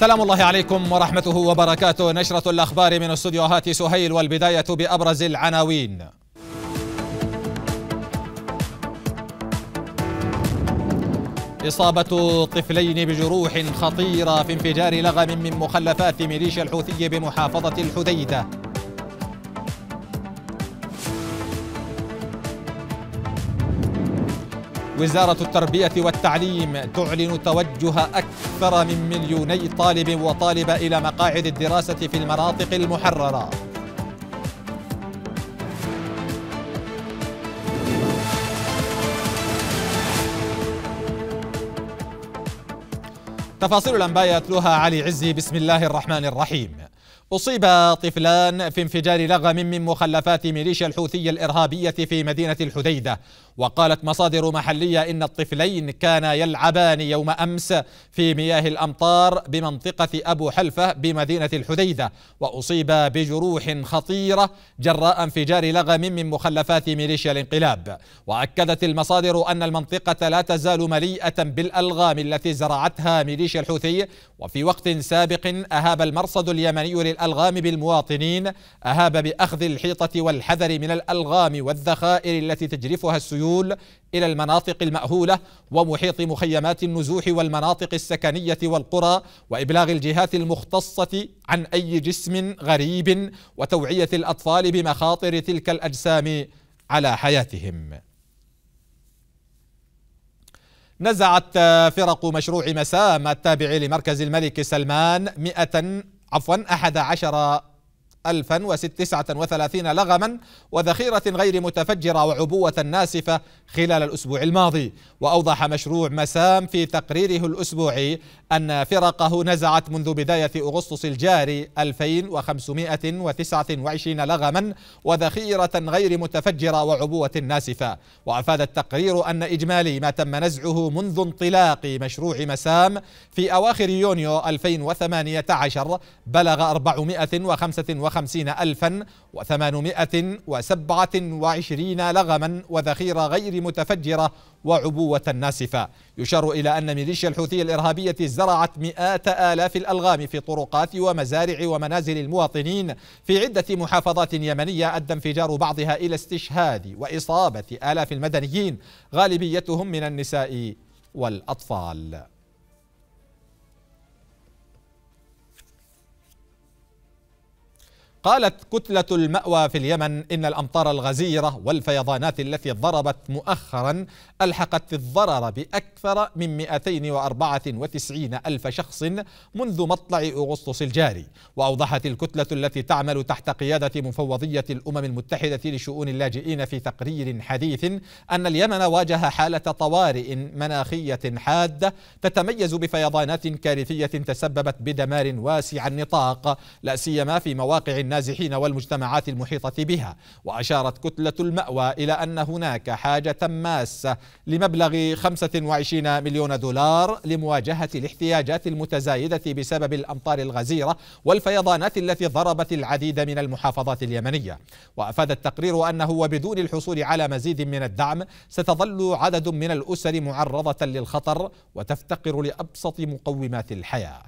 سلام الله عليكم ورحمته وبركاته نشرة الأخبار من استوديوهات سهيل والبداية بأبرز العناوين إصابة طفلين بجروح خطيرة في انفجار لغم من مخلفات ميليشيا الحوثي بمحافظة الحديدة وزارة التربية والتعليم تعلن توجه أكثر من مليوني طالب وطالبة إلى مقاعد الدراسة في المناطق المحررة تفاصيل الأنباء يتلوها علي عزي بسم الله الرحمن الرحيم أصيب طفلان في انفجار لغم من مخلفات ميليشيا الحوثية الإرهابية في مدينة الحديدة وقالت مصادر محلية إن الطفلين كانا يلعبان يوم أمس في مياه الأمطار بمنطقة أبو حلفة بمدينة الحديدة وأصيب بجروح خطيرة جراء انفجار لغم من مخلفات ميليشيا الانقلاب وأكدت المصادر أن المنطقة لا تزال مليئة بالألغام التي زرعتها ميليشيا الحوثي وفي وقت سابق أهاب المرصد اليمني للألغام الألغام بالمواطنين أهاب بأخذ الحيطة والحذر من الألغام والذخائر التي تجرفها السيول إلى المناطق المأهولة ومحيط مخيمات النزوح والمناطق السكنية والقرى وإبلاغ الجهات المختصة عن أي جسم غريب وتوعية الأطفال بمخاطر تلك الأجسام على حياتهم نزعت فرق مشروع مسام التابع لمركز الملك سلمان 100 عفوا أحد عشر 1039 لغما وذخيرة غير متفجرة وعبوة ناسفة خلال الأسبوع الماضي وأوضح مشروع مسام في تقريره الأسبوعي أن فرقه نزعت منذ بداية أغسطس الجاري 2529 لغما وذخيرة غير متفجرة وعبوة ناسفة وأفاد التقرير أن إجمالي ما تم نزعه منذ انطلاق مشروع مسام في أواخر يونيو 2018 بلغ 455 وخمسين ألفا وثمانمائة وسبعة وعشرين لغما وذخيرة غير متفجرة وعبوة ناسفة يشار إلى أن ميليشيا الحوثية الإرهابية زرعت مئات آلاف الألغام في طرقات ومزارع ومنازل المواطنين في عدة محافظات يمنية أدى انفجار بعضها إلى استشهاد وإصابة آلاف المدنيين غالبيتهم من النساء والأطفال قالت كتلة المأوى في اليمن إن الأمطار الغزيرة والفيضانات التي ضربت مؤخرا ألحقت الضرر بأكثر من 294 ألف شخص منذ مطلع أغسطس الجاري وأوضحت الكتلة التي تعمل تحت قيادة مفوضية الأمم المتحدة لشؤون اللاجئين في تقرير حديث أن اليمن واجه حالة طوارئ مناخية حادة تتميز بفيضانات كارثية تسببت بدمار واسع النطاق لا سيما في مواقع النازحين والمجتمعات المحيطة بها وأشارت كتلة المأوى إلى أن هناك حاجة ماسة لمبلغ 25 مليون دولار لمواجهة الاحتياجات المتزايدة بسبب الأمطار الغزيرة والفيضانات التي ضربت العديد من المحافظات اليمنية وأفاد التقرير أنه وبدون الحصول على مزيد من الدعم ستظل عدد من الأسر معرضة للخطر وتفتقر لأبسط مقومات الحياة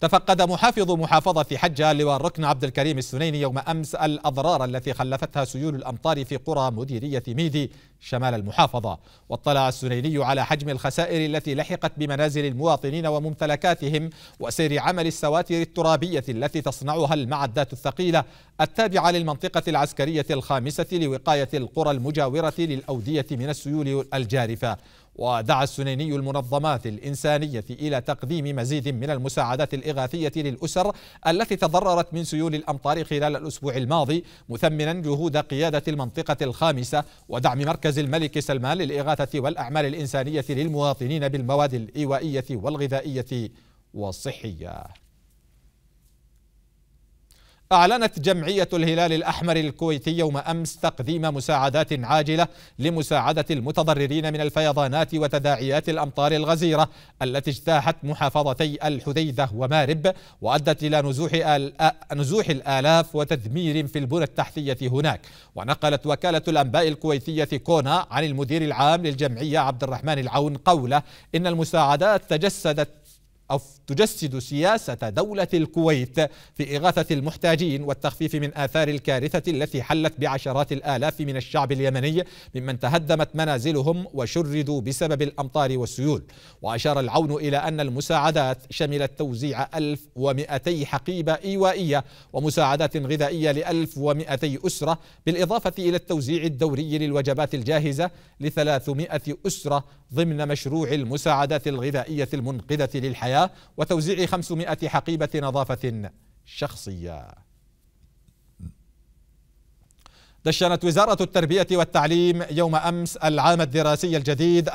تفقد محافظ محافظة حجة لواء الركن عبد الكريم السنيني يوم أمس الأضرار التي خلفتها سيول الأمطار في قرى مديرية ميدي شمال المحافظة واطلع السنيني على حجم الخسائر التي لحقت بمنازل المواطنين وممتلكاتهم وسير عمل السواتر الترابية التي تصنعها المعدات الثقيلة التابعة للمنطقة العسكرية الخامسة لوقاية القرى المجاورة للأودية من السيول الجارفة ودعا السنيني المنظمات الإنسانية إلى تقديم مزيد من المساعدات الإغاثية للأسر التي تضررت من سيول الأمطار خلال الأسبوع الماضي مثمنا جهود قيادة المنطقة الخامسة ودعم مركز الملك سلمان للإغاثة والأعمال الإنسانية للمواطنين بالمواد الإيوائية والغذائية والصحية أعلنت جمعية الهلال الأحمر الكويتي يوم أمس تقديم مساعدات عاجلة لمساعدة المتضررين من الفيضانات وتداعيات الأمطار الغزيرة التي اجتاحت محافظتي الحديدة ومارب وأدت إلى نزوح, نزوح الآلاف وتدمير في البنى التحتية هناك ونقلت وكالة الأنباء الكويتية كونا عن المدير العام للجمعية عبد الرحمن العون قوله إن المساعدات تجسدت أو تجسد سياسة دولة الكويت في إغاثة المحتاجين والتخفيف من آثار الكارثة التي حلت بعشرات الآلاف من الشعب اليمني ممن تهدمت منازلهم وشردوا بسبب الأمطار والسيول وأشار العون إلى أن المساعدات شملت توزيع 1200 حقيبة إيوائية ومساعدات غذائية ل 1200 أسرة بالإضافة إلى التوزيع الدوري للوجبات الجاهزة ل 300 أسرة ضمن مشروع المساعدات الغذائية المنقذة للحياة وتوزيع 500 حقيبة نظافة شخصية دشنت وزارة التربية والتعليم يوم أمس العام الدراسي الجديد 2024-2025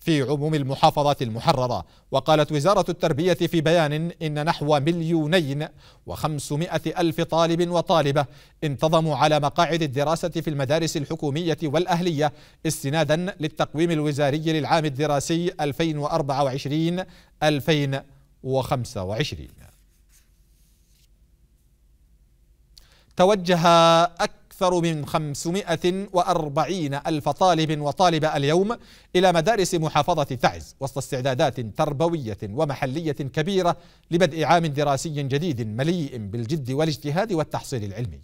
في عموم المحافظات المحررة وقالت وزارة التربية في بيان إن نحو مليونين وخمسمائة ألف طالب وطالبة انتظموا على مقاعد الدراسة في المدارس الحكومية والأهلية استنادا للتقويم الوزاري للعام الدراسي 2024 2025 توجه أكثر من 540 ألف طالب وطالبة اليوم إلى مدارس محافظة تعز وسط استعدادات تربوية ومحلية كبيرة لبدء عام دراسي جديد مليء بالجد والاجتهاد والتحصيل العلمي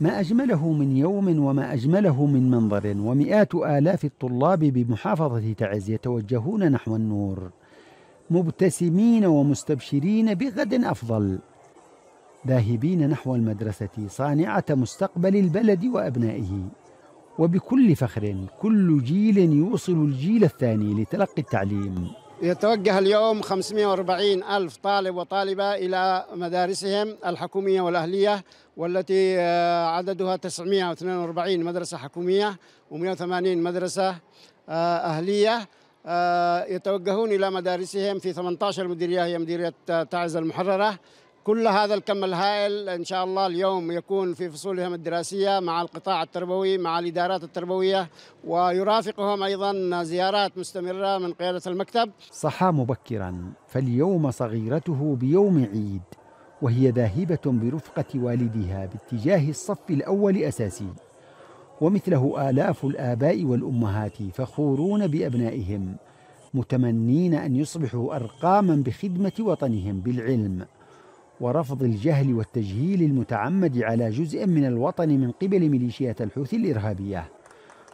ما أجمله من يوم وما أجمله من منظر ومئات آلاف الطلاب بمحافظة تعز يتوجهون نحو النور مبتسمين ومستبشرين بغد أفضل ذاهبين نحو المدرسة صانعة مستقبل البلد وأبنائه وبكل فخر كل جيل يوصل الجيل الثاني لتلقي التعليم يتوجه اليوم 540 ألف طالب وطالبة إلى مدارسهم الحكومية والأهلية والتي آه، عددها 942 مدرسة حكومية و180 مدرسة آه، أهلية آه، يتوجهون إلى مدارسهم في 18 مديرية هي مديرية تعز المحررة كل هذا الكم الهائل ان شاء الله اليوم يكون في فصولهم الدراسيه مع القطاع التربوي مع الادارات التربويه ويرافقهم ايضا زيارات مستمره من قياده المكتب. صحى مبكرا فاليوم صغيرته بيوم عيد وهي ذاهبه برفقه والدها باتجاه الصف الاول اساسي. ومثله آلاف الآباء والأمهات فخورون بأبنائهم متمنين أن يصبحوا أرقاما بخدمة وطنهم بالعلم ورفض الجهل والتجهيل المتعمد على جزء من الوطن من قبل ميليشيات الحوثي الإرهابية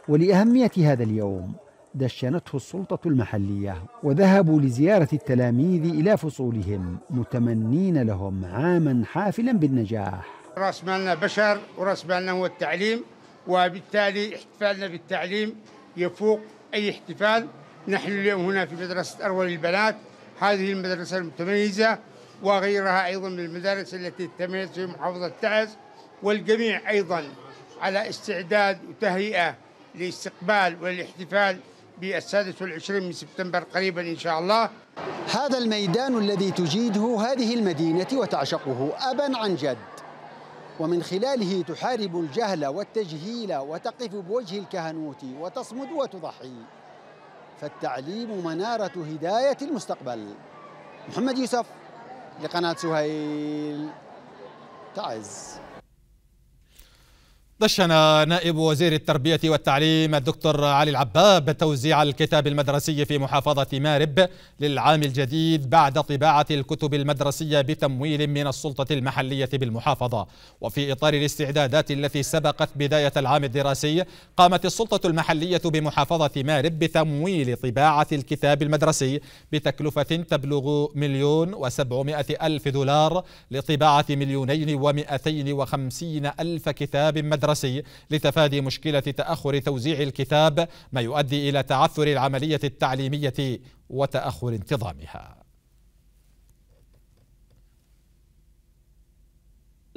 ولأهمية هذا اليوم دشنته السلطة المحلية وذهبوا لزيارة التلاميذ إلى فصولهم متمنين لهم عاما حافلا بالنجاح رأس مالنا بشر ورأس مالنا هو التعليم وبالتالي احتفالنا بالتعليم يفوق أي احتفال نحن اليوم هنا في مدرسة أرول البنات هذه المدرسة المتميزة وغيرها أيضا من المدارس التي تميزت محافظه تعز والجميع أيضا على استعداد وتهيئة لاستقبال والاحتفال بالسادس والعشرين من سبتمبر قريبا إن شاء الله هذا الميدان الذي تجيده هذه المدينة وتعشقه أبا عن جد ومن خلاله تحارب الجهل والتجهيل وتقف بوجه الكهنوت وتصمد وتضحي فالتعليم منارة هداية المستقبل محمد يوسف لقناة سهيل تعز دشن نائب وزير التربية والتعليم الدكتور علي العباب توزيع الكتاب المدرسي في محافظة مارب للعام الجديد بعد طباعة الكتب المدرسية بتمويل من السلطة المحلية بالمحافظة وفي إطار الاستعدادات التي سبقت بداية العام الدراسي قامت السلطة المحلية بمحافظة مارب بتمويل طباعة الكتاب المدرسي بتكلفة تبلغ مليون وسبعمائة ألف دولار لطباعة مليونين ومئتين وخمسين ألف كتاب مدرسي المدرسي لتفادي مشكلة تأخر توزيع الكتاب ما يؤدي إلى تعثر العملية التعليمية وتأخر انتظامها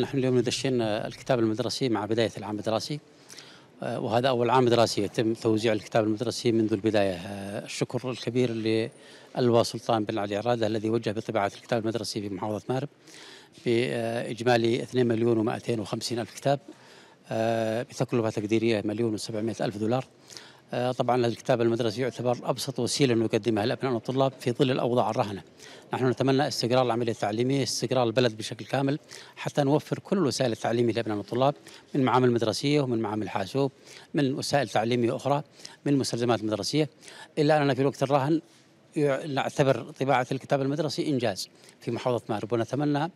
نحن اليوم ندشنا الكتاب المدرسي مع بداية العام الدراسي آه، وهذا أول عام دراسي يتم توزيع الكتاب المدرسي منذ البداية آه، الشكر الكبير للوا سلطان بن علي عرادة الذي وجه بطباعة الكتاب المدرسي في محافظة مارب بإجمالي 2 مليون و250 ألف كتاب آه، بتكلفة تقديرية مليون و ألف دولار آه، طبعا الكتاب المدرسي يعتبر ابسط وسيله نقدمها لابناء الطلاب في ظل الاوضاع الرهنه. نحن نتمنى استقرار العمليه التعليميه، استقرار البلد بشكل كامل حتى نوفر كل الوسائل التعليميه لابناء الطلاب من معامل مدرسيه ومن معامل حاسوب، من وسائل تعليميه اخرى، من مستلزمات مدرسيه، الا اننا في الوقت الراهن نعتبر طباعه الكتاب المدرسي انجاز في محافظه مارب ونتمنى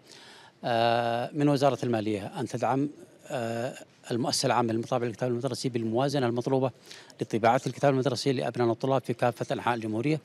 آه، من وزاره الماليه ان تدعم آه، المؤسسه العامه للمطابعه للكتاب المدرسي بالموازنه المطلوبه لطباعه الكتاب المدرسي لابنائنا الطلاب في كافه انحاء الجمهوريه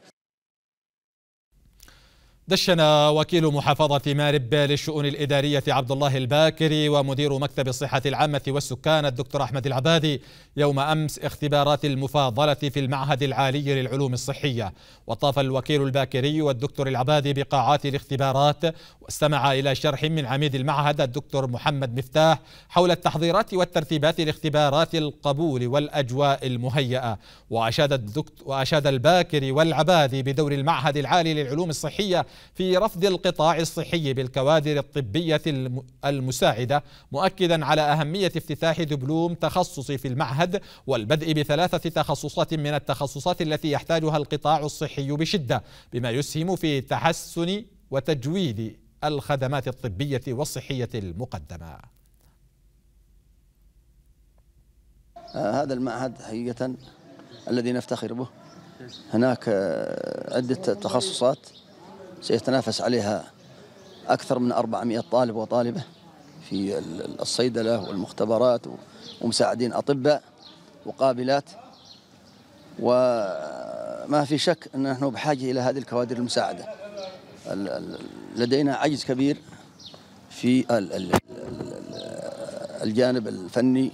دشن وكيل محافظة مارب للشؤون الإدارية عبد الله الباكري ومدير مكتب الصحة العامة والسكان الدكتور أحمد العبادي يوم أمس اختبارات المفاضلة في المعهد العالي للعلوم الصحية وطاف الوكيل الباكري والدكتور العبادي بقاعات الاختبارات واستمع إلى شرح من عميد المعهد الدكتور محمد مفتاح حول التحضيرات والترتيبات لاختبارات القبول والأجواء المهيئة وأشاد, الدكتور وأشاد الباكري والعبادي بدور المعهد العالي للعلوم الصحية في رفض القطاع الصحي بالكوادر الطبية المساعدة مؤكدا على أهمية افتتاح دبلوم تخصصي في المعهد والبدء بثلاثة تخصصات من التخصصات التي يحتاجها القطاع الصحي بشدة بما يسهم في تحسن وتجويد الخدمات الطبية والصحية المقدمة آه، هذا المعهد حقيقة الذي نفتخر به هناك آه، عدة تخصصات سيتنافس عليها أكثر من 400 طالب وطالبة في الصيدلة والمختبرات ومساعدين أطباء وقابلات وما في شك أن نحن بحاجة إلى هذه الكوادر المساعدة لدينا عجز كبير في الجانب الفني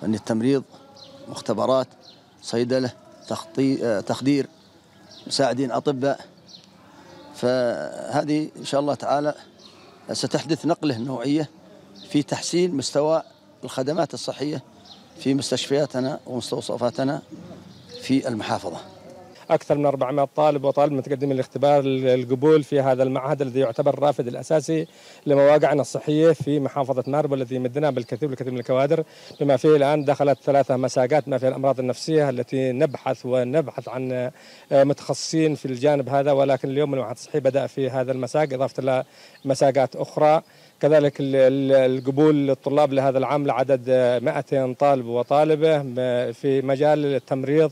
فني التمريض مختبرات صيدلة تخدير مساعدين أطباء فهذه إن شاء الله تعالى ستحدث نقلة نوعية في تحسين مستوى الخدمات الصحية في مستشفياتنا ومستوصفاتنا في المحافظة أكثر من 400 طالب وطالب متقدمين الاختبار للقبول في هذا المعهد الذي يعتبر الرافد الأساسي لمواقعنا الصحية في محافظة مارب والذي يمدنا بالكثير والكثير من الكوادر بما فيه الآن دخلت ثلاثة مساقات ما فيها الأمراض النفسية التي نبحث ونبحث عن آه، متخصصين في الجانب هذا ولكن اليوم المعهد الصحي بدأ في هذا المساق إضافة إلى مساقات أخرى كذلك القبول للطلاب لهذا العام لعدد 200 آه، طالب وطالبة آه، في مجال التمريض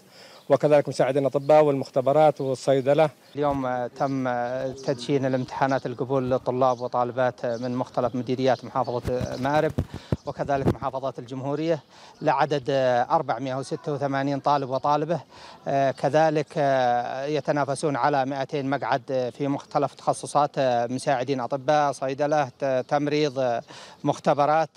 وكذلك مساعدين الاطباء والمختبرات والصيدله. اليوم آه، تم آه، تدشين الامتحانات القبول للطلاب وطالبات آه، من مختلف مديريات محافظه مارب وكذلك محافظه الجمهوريه لعدد 486 طالب وطالبه كذلك يتنافسون على 200 مقعد في مختلف تخصصات مساعدين اطباء، صيدله، تمريض، مختبرات.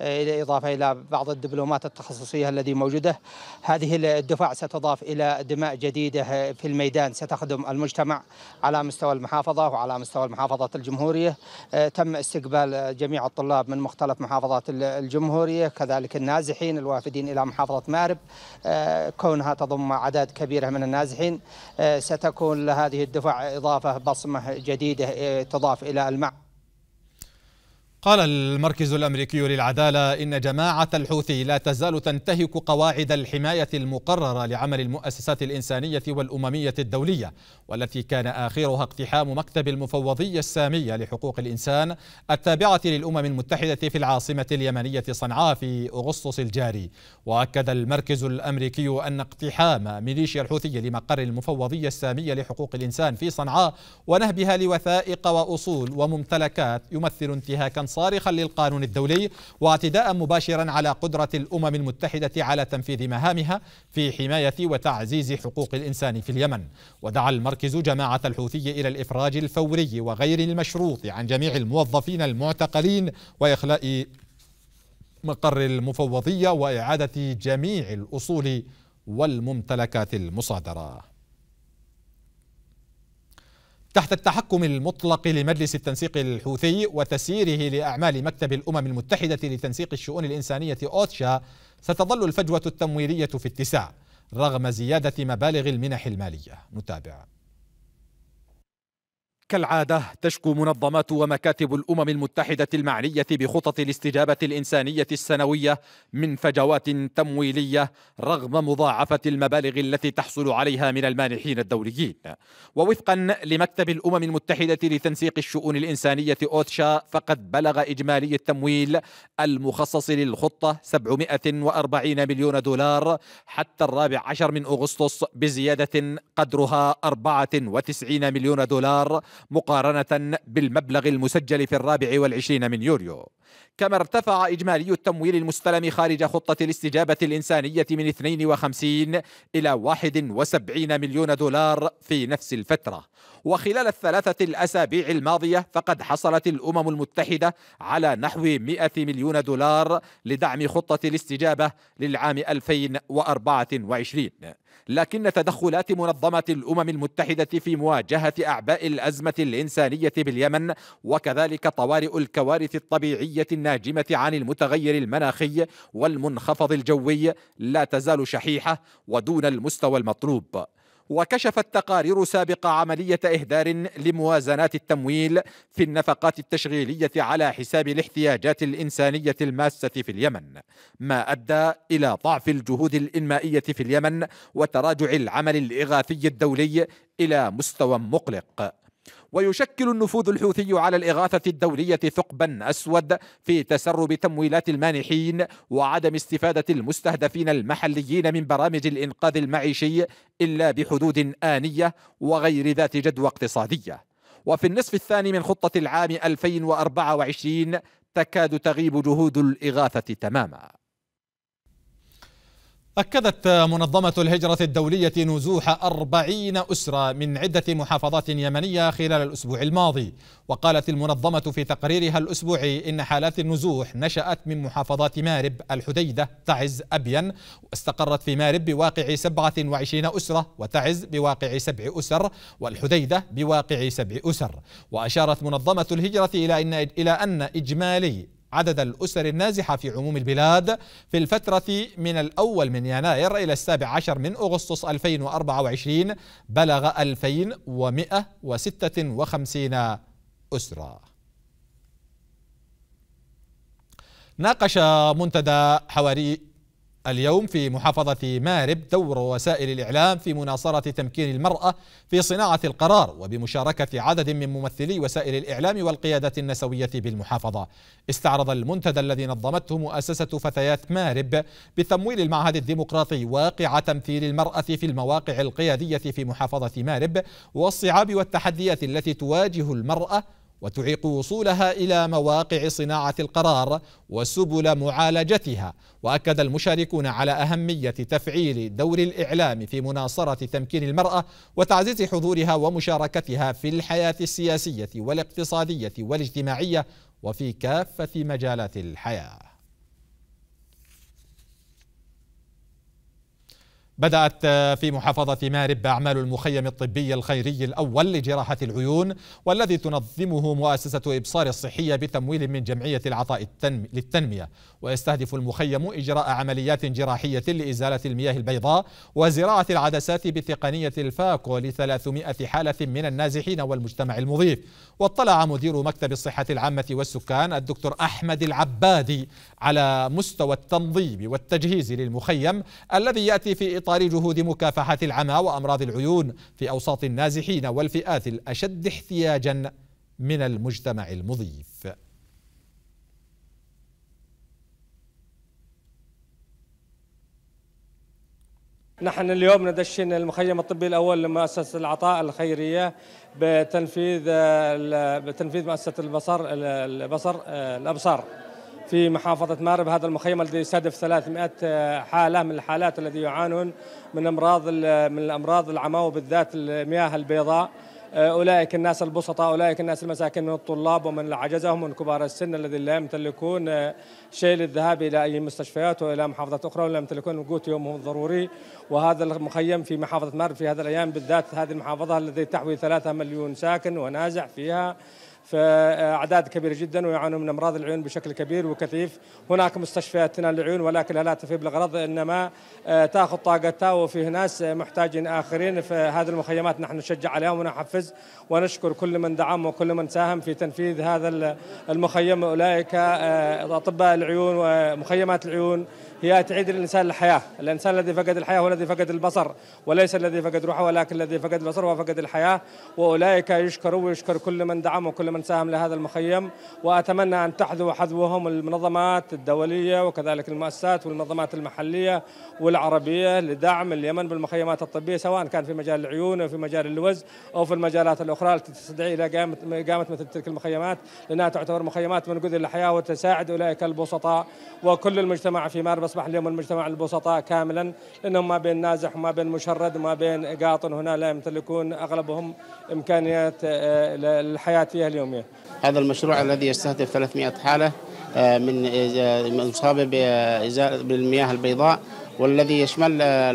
إضافة إلى بعض الدبلومات التخصصية التي موجودة هذه الدفع ستضاف إلى دماء جديدة في الميدان ستخدم المجتمع على مستوى المحافظة وعلى مستوى المحافظة الجمهورية آه، تم استقبال جميع الطلاب من مختلف محافظات الجمهورية كذلك النازحين الوافدين إلى محافظة مارب آه، كونها تضم أعداد كبيرة من النازحين آه، ستكون لهذه الدفع إضافة بصمة جديدة تضاف إلى المعنى قال المركز الامريكي للعداله ان جماعه الحوثي لا تزال تنتهك قواعد الحمايه المقرره لعمل المؤسسات الانسانيه والامميه الدوليه والتي كان اخرها اقتحام مكتب المفوضيه الساميه لحقوق الانسان التابعه للامم المتحده في العاصمه اليمنيه صنعاء في اغسطس الجاري واكد المركز الامريكي ان اقتحام ميليشيا الحوثي لمقر المفوضيه الساميه لحقوق الانسان في صنعاء ونهبها لوثائق واصول وممتلكات يمثل انتهاكا صارخا للقانون الدولي واعتداء مباشرا على قدرة الأمم المتحدة على تنفيذ مهامها في حماية وتعزيز حقوق الإنسان في اليمن ودعا المركز جماعة الحوثي إلى الإفراج الفوري وغير المشروط عن جميع الموظفين المعتقلين وإخلاء مقر المفوضية وإعادة جميع الأصول والممتلكات المصادرة تحت التحكم المطلق لمجلس التنسيق الحوثي وتسييره لأعمال مكتب الأمم المتحدة لتنسيق الشؤون الإنسانية أوتشا ستظل الفجوة التمويلية في اتساع رغم زيادة مبالغ المنح المالية نتابع كالعادة تشكو منظمات ومكاتب الأمم المتحدة المعنية بخطط الاستجابة الإنسانية السنوية من فجوات تمويلية رغم مضاعفة المبالغ التي تحصل عليها من المانحين الدوليين ووفقا لمكتب الأمم المتحدة لتنسيق الشؤون الإنسانية أوتشا فقد بلغ إجمالي التمويل المخصص للخطة 740 مليون دولار حتى الرابع عشر من أغسطس بزيادة قدرها 94 مليون دولار مقارنة بالمبلغ المسجل في الرابع والعشرين من يوليو كما ارتفع إجمالي التمويل المستلم خارج خطة الاستجابة الإنسانية من 52 إلى 71 مليون دولار في نفس الفترة وخلال الثلاثة الأسابيع الماضية فقد حصلت الأمم المتحدة على نحو 100 مليون دولار لدعم خطة الاستجابة للعام 2024 لكن تدخلات منظمة الأمم المتحدة في مواجهة أعباء الأزمة الإنسانية باليمن وكذلك طوارئ الكوارث الطبيعية الناجمة عن المتغير المناخي والمنخفض الجوي لا تزال شحيحة ودون المستوى المطلوب وكشفت تقارير سابقة عملية إهدار لموازنات التمويل في النفقات التشغيلية على حساب الاحتياجات الإنسانية الماسة في اليمن ما أدى إلى ضعف الجهود الإنمائية في اليمن وتراجع العمل الإغاثي الدولي إلى مستوى مقلق ويشكل النفوذ الحوثي على الإغاثة الدولية ثقبا أسود في تسرب تمويلات المانحين وعدم استفادة المستهدفين المحليين من برامج الإنقاذ المعيشي إلا بحدود آنية وغير ذات جدوى اقتصادية وفي النصف الثاني من خطة العام 2024 تكاد تغيب جهود الإغاثة تماما أكدت منظمة الهجرة الدولية نزوح أربعين أسرة من عدة محافظات يمنية خلال الأسبوع الماضي وقالت المنظمة في تقريرها الأسبوعي إن حالات النزوح نشأت من محافظات مارب الحديدة تعز أبين واستقرت في مارب بواقع 27 أسرة وتعز بواقع سبع أسر والحديدة بواقع سبع أسر وأشارت منظمة الهجرة إلى أن إلى أن إجمالي عدد الأسر النازحة في عموم البلاد في الفترة من الأول من يناير إلى السابع عشر من أغسطس 2024 بلغ 2156 أسرة ناقش منتدى حواري اليوم في محافظة مارب دور وسائل الإعلام في مناصرة تمكين المرأة في صناعة القرار وبمشاركة عدد من ممثلي وسائل الإعلام والقيادات النسوية بالمحافظة استعرض المنتدى الذي نظمته مؤسسة فتيات مارب بتمويل المعهد الديمقراطي واقع تمثيل المرأة في المواقع القيادية في محافظة مارب والصعاب والتحديات التي تواجه المرأة وتعيق وصولها الى مواقع صناعه القرار وسبل معالجتها واكد المشاركون على اهميه تفعيل دور الاعلام في مناصره تمكين المراه وتعزيز حضورها ومشاركتها في الحياه السياسيه والاقتصاديه والاجتماعيه وفي كافه مجالات الحياه بدأت آه، في محافظة مارب أعمال المخيم الطبي الخيري الأول لجراحة العيون والذي تنظمه مؤسسة إبصار الصحية بتمويل من جمعية العطاء للتنمية ويستهدف المخيم إجراء عمليات جراحية لإزالة المياه البيضاء وزراعة العدسات بتقنية الفاكو ل 300 حالة من النازحين والمجتمع المضيف واطلع مدير مكتب الصحة العامة والسكان الدكتور أحمد العبادي على مستوى التنظيم والتجهيز للمخيم الذي يأتي في إطار جهود مكافحة العمى وأمراض العيون في أوساط النازحين والفئات الأشد احتياجا من المجتمع المضيف نحن اليوم ندشن المخيم الطبي الاول لمؤسسه العطاء الخيريه بتنفيذ بتنفيذ مؤسسه البصر البصر الابصار في محافظه مارب هذا المخيم الذي يستهدف 300 حاله من الحالات الذي يعانون من امراض من الامراض العمى وبالذات المياه البيضاء اولئك الناس البسطاء اولئك الناس المساكين من الطلاب ومن العجزه ومن كبار السن الذين لا يمتلكون شيء للذهاب الى اي مستشفيات والى محافظات اخرى ولا يمتلكون وقوت يومهم الضروري وهذا المخيم في محافظه مارب في هذه الايام بالذات هذه المحافظه التي تحوي ثلاثة مليون ساكن ونازع فيها فاعداد كبيره جدا ويعانون من امراض العيون بشكل كبير وكثيف، هناك مستشفيات للعيون العيون ولكنها لا تفي بالغرض انما آه، تاخذ طاقتها وفيه ناس محتاجين اخرين فهذه المخيمات نحن نشجع عليهم ونحفز ونشكر كل من دعم وكل من ساهم في تنفيذ هذا المخيم اولئك آه، اطباء العيون ومخيمات العيون هي تعيد الإنسان الحياة الإنسان الذي فقد الحياة هو الذي فقد البصر وليس الذي فقد روحه ولكن الذي فقد البصر هو فقد الحياة وأولئك يشكروا ويشكر كل من دعم وكل من ساهم لهذا المخيم وأتمنى أن تحذو حذوهم المنظمات الدولية وكذلك المؤسسات والمنظمات المحلية والعربية لدعم اليمن بالمخيمات الطبية سواء كان في مجال العيون أو في مجال اللوز أو في المجالات الأخرى التي تستدعي إلى إقامة مثل تلك المخيمات لأنها تعتبر مخيمات منقذة للحياة وتساعد أولئك البصر البسطاء وكل المجتمع في مارب اصبح اليوم المجتمع البسطاء كاملا لانهم ما بين نازح وما بين مشرد وما بين قاطن هنا لا يمتلكون اغلبهم امكانيات آه، الحياه فيها اليوميه. هذا المشروع الذي يستهدف 300 حاله آه، من مصابه بالمياه البيضاء والذي يشمل آه،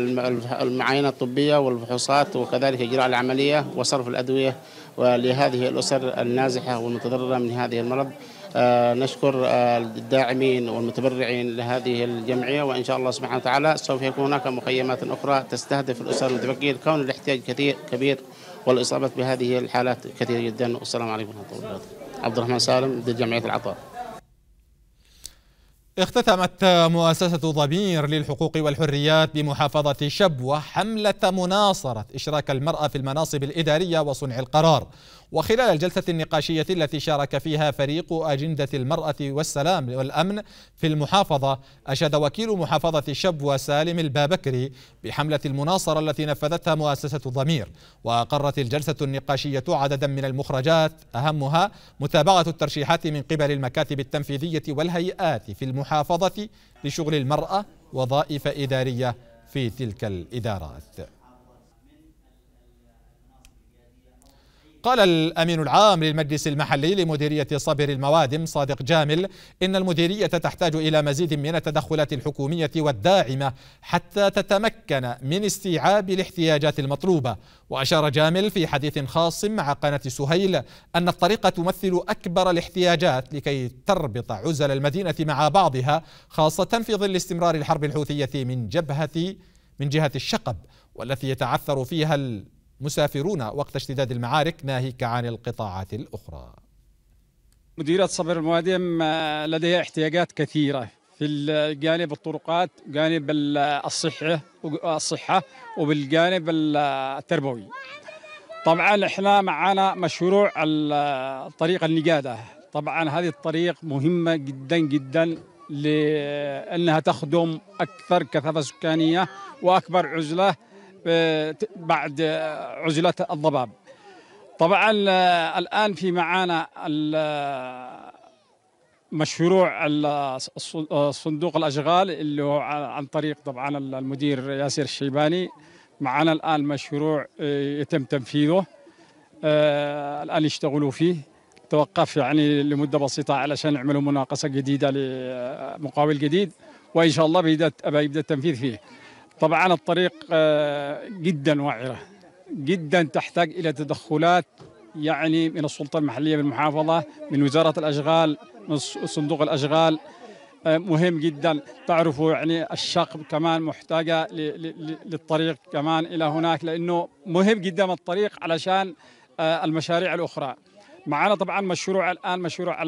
المعاينة الطبية والفحوصات وكذلك إجراء العملية وصرف الأدوية لهذه الأسر النازحة والمتضررة من هذه المرض آه، نشكر آه، الداعمين والمتبرعين لهذه الجمعية وإن شاء الله سبحانه وتعالى سوف يكون هناك مخيمات أخرى تستهدف الأسر المتفقين كون الاحتياج كثير كبير والإصابة بهذه الحالات كثير جدا والسلام عليكم ورحمة الله وبركاته عبد الرحمن سالم ضد جمعية العطاء اختتمت مؤسسة ضمير للحقوق والحريات بمحافظة شبوة حملة مناصرة إشراك المرأة في المناصب الإدارية وصنع القرار وخلال الجلسة النقاشية التي شارك فيها فريق أجندة المرأة والسلام والأمن في المحافظة أشاد وكيل محافظة الشبوة سالم البابكري بحملة المناصرة التي نفذتها مؤسسة ضمير وأقرت الجلسة النقاشية عددا من المخرجات أهمها متابعة الترشيحات من قبل المكاتب التنفيذية والهيئات في المحافظة لشغل المرأة وظائف إدارية في تلك الإدارات قال الأمين العام للمجلس المحلي لمديرية صبر الموادم صادق جامل إن المديرية تحتاج إلى مزيد من التدخلات الحكومية والداعمة حتى تتمكن من استيعاب الاحتياجات المطلوبة وأشار جامل في حديث خاص مع قناة سهيل أن الطريقة تمثل أكبر الاحتياجات لكي تربط عزل المدينة مع بعضها خاصة في ظل استمرار الحرب الحوثية من جبهة من جهة الشقب والتي يتعثر فيها مسافرون وقت اشتداد المعارك ناهيك عن القطاعات الأخرى مديرية صبر الموادم لديها احتياجات كثيرة في الجانب الطرقات جانب الصحة الصحة وبالجانب التربوي طبعا احنا معانا مشروع الطريق النجادة طبعا هذه الطريق مهمة جدا جدا لأنها تخدم أكثر كثافة سكانية وأكبر عزلة بعد عزلات الضباب طبعا آه، الآن في معانا آه، مشروع آه، صندوق الأشغال اللي هو عن طريق طبعا المدير ياسر الشيباني معنا الآن مشروع يتم تنفيذه الآن يشتغلوا فيه توقف يعني لمدة بسيطة علشان يعملوا مناقصة جديدة لمقاول جديد وإن شاء الله بيبدأ التنفيذ فيه طبعا الطريق آه، جدا وعره جدا تحتاج الى تدخلات يعني من السلطه المحليه بالمحافظه من وزاره الاشغال من صندوق الاشغال آه، مهم جدا تعرفوا يعني الشقب كمان محتاجه للطريق كمان الى هناك لانه مهم جدا الطريق علشان آه، المشاريع الاخرى معنا طبعا مشروع الان مشروع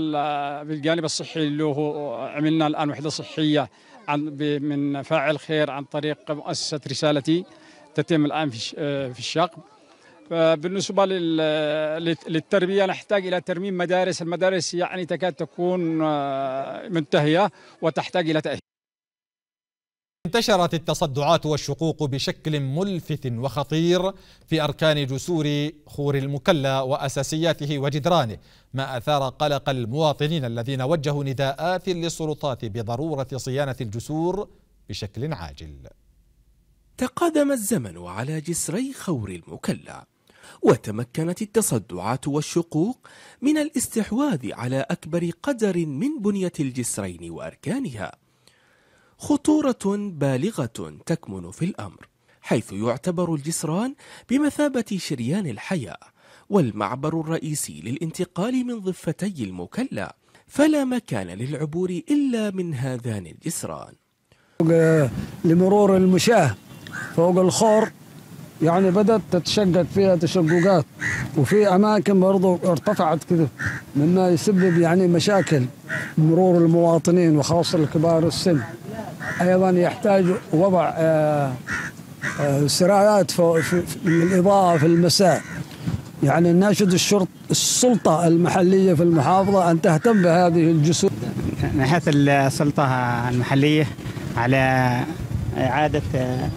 بالجانب الصحي اللي هو عملنا الان وحده صحيه عن من فاعل خير عن طريق مؤسسة رسالتي تتم الآن في آه، في الشقب بالنسبة للتربية نحتاج إلى ترميم مدارس المدارس يعني تكاد تكون آه، منتهية وتحتاج إلى تأهيل انتشرت التصدعات والشقوق بشكل ملفت وخطير في أركان جسور خور المكلا وأساسياته وجدرانه ما أثار قلق المواطنين الذين وجهوا نداءات للسلطات بضرورة صيانة الجسور بشكل عاجل تقادم الزمن على جسري خور المكلا وتمكنت التصدعات والشقوق من الاستحواذ على أكبر قدر من بنية الجسرين وأركانها خطورة بالغة تكمن في الأمر حيث يعتبر الجسران بمثابة شريان الحياة والمعبر الرئيسي للانتقال من ضفتي المكلا فلا مكان للعبور إلا من هذان الجسران آه، لمرور المشاة فوق الخور يعني بدأت تتشقق فيها تشققات وفي أماكن برضو ارتفعت كده مما يسبب يعني مشاكل مرور المواطنين وخاصة الكبار السن ايضا يحتاج وضع آه، آه، سرايات للاضاءه في المساء يعني ناشد الشرط السلطه المحليه في المحافظه ان تهتم بهذه الجسور من السلطه المحليه على اعاده آه،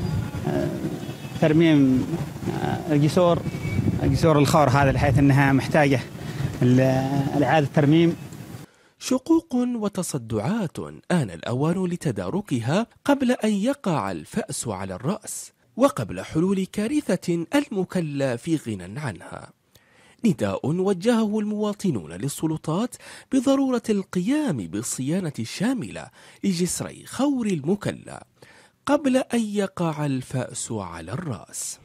ترميم الجسور جسور الخور هذا بحيث انها محتاجه اعاده ترميم شقوق وتصدعات آن الأوان لتداركها قبل أن يقع الفأس على الرأس وقبل حلول كارثة المكلى في غنى عنها نداء وجهه المواطنون للسلطات بضرورة القيام بالصيانة الشاملة لجسري خور المكلى قبل أن يقع الفأس على الرأس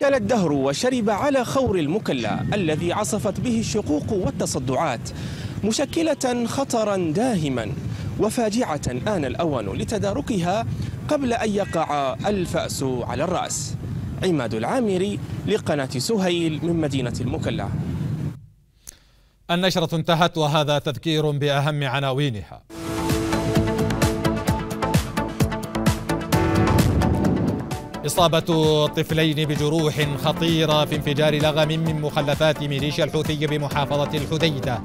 كل الدهر وشرب على خور المكلا الذي عصفت به الشقوق والتصدعات مشكلة خطرا داهما وفاجعة آن الأوان لتداركها قبل أن يقع الفأس على الرأس عماد العامري لقناة سهيل من مدينة المكلا النشرة انتهت وهذا تذكير بأهم عناوينها إصابة طفلين بجروح خطيرة في انفجار لغم من مخلفات ميليشيا الحوثي بمحافظة الحديدة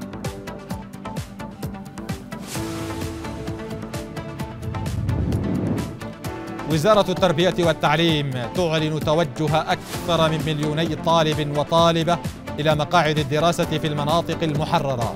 وزارة التربية والتعليم تعلن توجه أكثر من مليوني طالب وطالبة إلى مقاعد الدراسة في المناطق المحررة